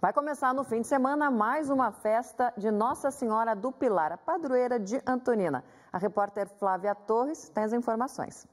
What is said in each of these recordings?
Vai começar no fim de semana mais uma festa de Nossa Senhora do Pilar, a padroeira de Antonina. A repórter Flávia Torres tem as informações.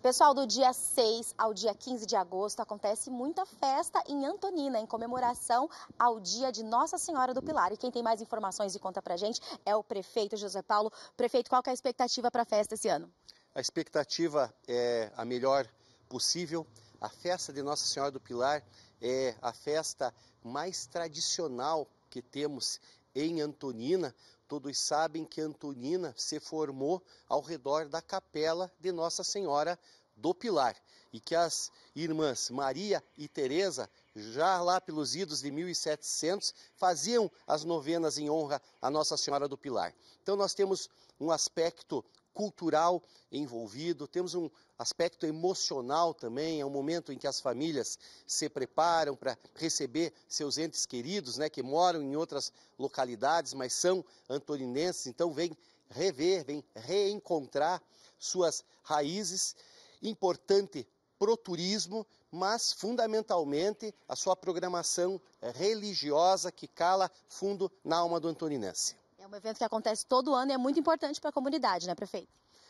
Pessoal, do dia 6 ao dia 15 de agosto acontece muita festa em Antonina, em comemoração ao dia de Nossa Senhora do Pilar. E quem tem mais informações e conta pra gente é o prefeito José Paulo. Prefeito, qual é a expectativa para a festa esse ano? A expectativa é a melhor possível. A festa de Nossa Senhora do Pilar é a festa mais tradicional que temos em Antonina. Todos sabem que Antonina se formou ao redor da capela de Nossa Senhora do Pilar e que as irmãs Maria e Teresa, já lá pelos idos de 1700, faziam as novenas em honra à Nossa Senhora do Pilar. Então nós temos um aspecto cultural envolvido, temos um aspecto emocional também, é um momento em que as famílias se preparam para receber seus entes queridos, né, que moram em outras localidades, mas são antoninenses, então vem rever, vem reencontrar suas raízes. Importante pro turismo, mas fundamentalmente a sua programação eh, religiosa que cala fundo na alma do antoninense. É um evento que acontece todo ano e é muito importante para a comunidade, né, prefeito?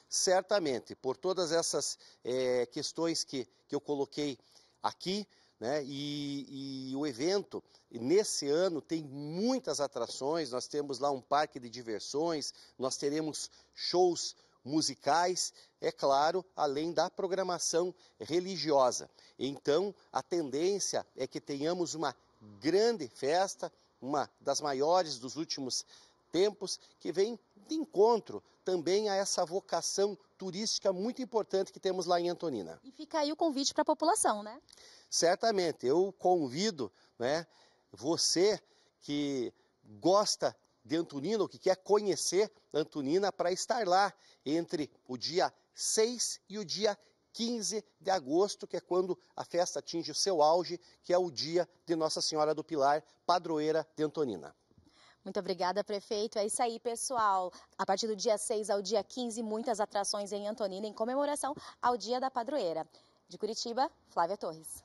Certamente, por todas essas é, questões que, que eu coloquei aqui, né, e, e, o evento, nesse ano, tem muitas atrações. Nós temos lá um parque de diversões, nós teremos shows musicais, é claro, além da programação religiosa. Então, a tendência é que tenhamos uma grande festa, uma das maiores dos últimos tempos, que vem de encontro também a essa vocação turística muito importante que temos lá em Antonina. E fica aí o convite para a população, né? Certamente, eu convido né, você que gosta de Antonina, ou que quer conhecer Antonina, para estar lá entre o dia 6 e o dia 15 de agosto, que é quando a festa atinge o seu auge, que é o dia de Nossa Senhora do Pilar, padroeira de Antonina. Muito obrigada, prefeito. É isso aí, pessoal. A partir do dia 6 ao dia 15, muitas atrações em Antonina em comemoração ao Dia da Padroeira. De Curitiba, Flávia Torres.